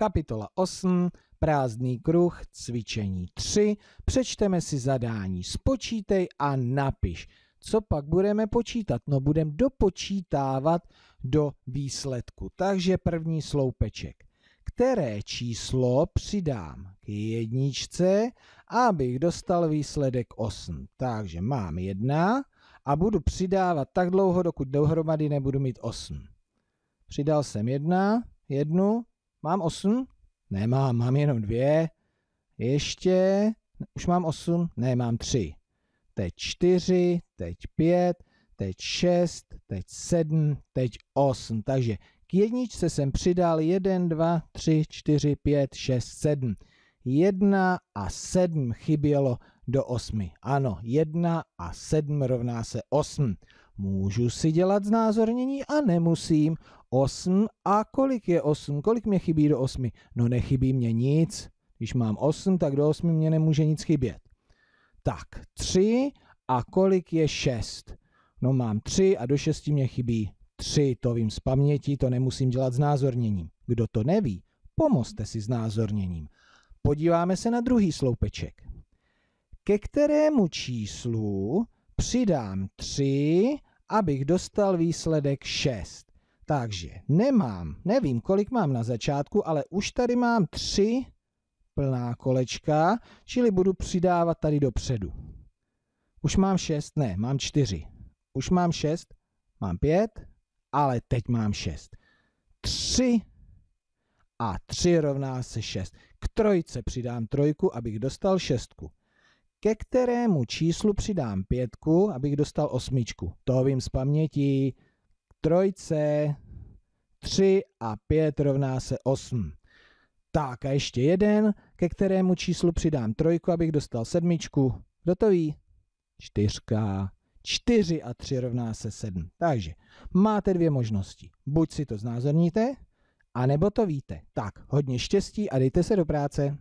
Kapitola 8. Prázdný kruh, cvičení 3. Přečteme si zadání, spočítej a napiš. Co pak budeme počítat? No budeme dopočítávat do výsledku. Takže první sloupeček. Které číslo přidám k jedničce, abych dostal výsledek 8? Takže mám 1 a budu přidávat tak dlouho, dokud dohromady nebudu mít 8. Přidal jsem 1, 1, Mám 8? Nemám, mám jenom dvě. Ještě. Už mám 8? Ne, mám 3. Teď 4, teď 5, teď 6, teď 7, teď 8. Takže k jedničce jsem přidal 1, 2, 3, 4, 5, 6, 7. 1 a 7 chybělo do 8. Ano, 1 a 7 rovná se 8. Můžu si dělat znázornění a nemusím. 8 a kolik je 8? Kolik mě chybí do 8? No nechybí mě nic. Když mám 8, tak do 8 mě nemůže nic chybět. Tak, 3 a kolik je 6? No mám 3 a do 6 mě chybí 3. To vím z paměti, to nemusím dělat znázorněním. Kdo to neví, pomozte si znázorněním. Podíváme se na druhý sloupeček. Ke kterému číslu přidám 3 abych dostal výsledek 6. Takže nemám, nevím, kolik mám na začátku, ale už tady mám 3 plná kolečka, čili budu přidávat tady dopředu. Už mám 6, ne, mám 4. Už mám 6, mám 5, ale teď mám 6. 3 a 3 rovná se 6. K trojce přidám trojku, abych dostal šestku ke kterému číslu přidám pětku, abych dostal osmičku. To vím z paměti. Trojce tři a pět rovná se osm. Tak a ještě jeden, ke kterému číslu přidám trojku, abych dostal sedmičku. Kdo to ví? Čtyřka. 4 a 3 rovná se 7. Takže máte dvě možnosti. Buď si to znázorníte, anebo to víte. Tak, hodně štěstí a dejte se do práce.